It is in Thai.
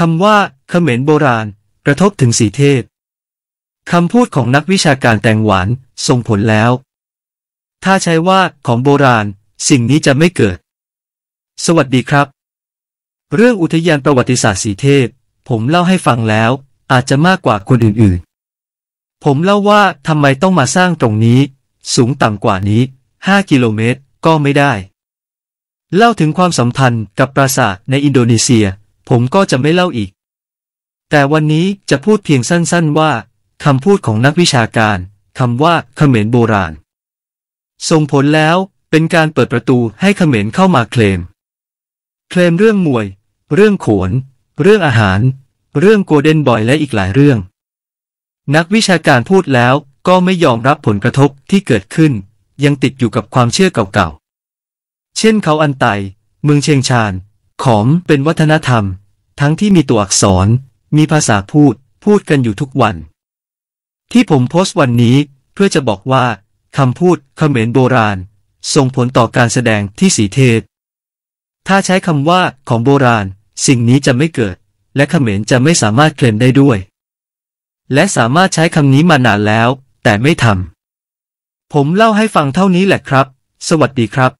คำว่า เขมรโบราณ กระทบถึงสีเทพ คำพูดของนักวิชาการแตงหวานส่งผลแล้ว ถ้าใช้ว่าของโบราณ สิ่งนี้จะไม่เกิด สวัสดีครับ เรื่องอุทยานประวัติศาสตร์สีเทพ ผมเล่าให้ฟังแล้ว อาจจะมากกว่าคนอื่นๆ ผมเล่าว่าทำไมต้องมาสร้างตรงนี้ สูงต่ำกว่านี้ 5 กิโลเมตรก็ไม่ได้ เล่าถึงความสัมพันธ์กับปราสาทในอินโดนีเซียผมก็จะไม่เล่าอีก แต่วันนี้จะพูดเพียงสั้นๆว่าคำพูดของนักวิชาการคำว่าเขมรโบราณส่งผลแล้วเป็นการเปิดประตูให้เขมรเข้ามาเคลมเคลมเรื่องมวย เรื่องขวนเรื่องอาหาร เรื่องโกลเด้นบอยและอีกหลายเรื่อง นักวิชาการพูดแล้วก็ไม่ยอมรับผลกระทบที่เกิดขึ้น ยังติดอยู่กับความเชื่อเก่าๆเช่น เขาอันไตเมืองเชียงชานขอมเป็นวัฒนธรรมทั้งที่มีตัวอักษร มีภาษาพูด พูดกันอยู่ทุกวัน ที่ผมโพสต์วันนี้เพื่อจะบอกว่าคำพูดเขมรโบราณส่งผลต่อการแสดงที่สีเทพถ้าใช้คำว่าของโบราณ สิ่งนี้จะไม่เกิด และเขมรจะไม่สามารถเคลมได้ด้วย และสามารถใช้คำนี้มานานแล้ว แต่ไม่ทำผมเล่าให้ฟังเท่านี้แหละครับ สวัสดีครับ